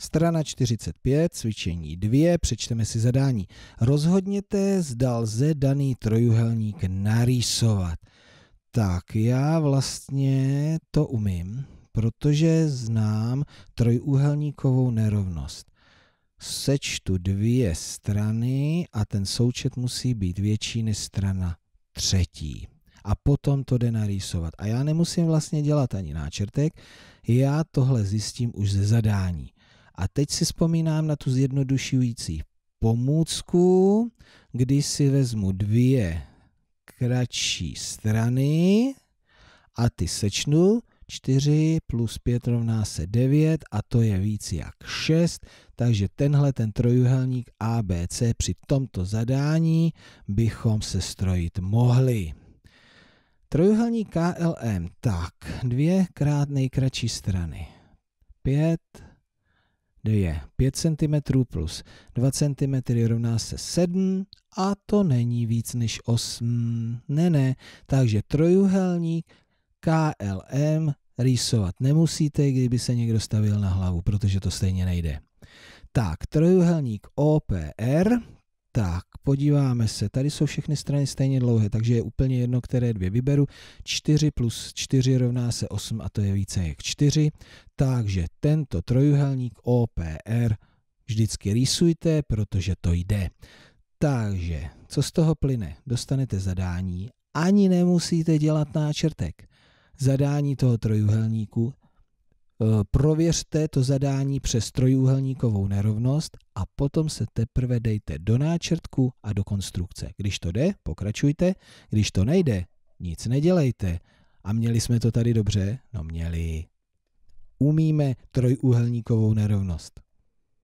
Strana 45, cvičení 2, přečteme si zadání. Rozhodněte, zda lze daný trojuhelník narýsovat. Tak já vlastně to umím, protože znám trojúhelníkovou nerovnost. Sečtu dvě strany a ten součet musí být větší než strana třetí a potom to jde narýsovat. A já nemusím vlastně dělat ani náčrtek, já tohle zjistím už ze zadání. A teď si vzpomínám na tu zjednodušující pomůcku, kdy si vezmu dvě kratší strany a ty sečnu. 4 plus 5 rovná se 9 a to je víc jak 6, takže tenhle ten trojuhelník ABC při tomto zadání bychom se strojit mohli. Trojuhelník KLM, tak, dvě krát nejkratší strany. 5 je 5 cm plus 2 cm rovná se 7 a to není víc než 8. Ne, ne, takže trojuhelník KLM rýsovat nemusíte, kdyby se někdo stavil na hlavu, protože to stejně nejde. Tak, trojuhelník OPR, tak, podíváme se, tady jsou všechny strany stejně dlouhé, takže je úplně jedno, které dvě vyberu. 4 plus 4 rovná se 8 a to je více jak 4. Takže tento trojuhelník OPR vždycky rýsujte, protože to jde. Takže, co z toho plyne? Dostanete zadání, ani nemusíte dělat náčrtek. Zadání toho trojuhelníku e, prověřte to zadání přes trojúhelníkovou nerovnost a potom se teprve dejte do náčrtku a do konstrukce. Když to jde, pokračujte, když to nejde, nic nedělejte. A měli jsme to tady dobře? No měli umíme trojúhelníkovou nerovnost.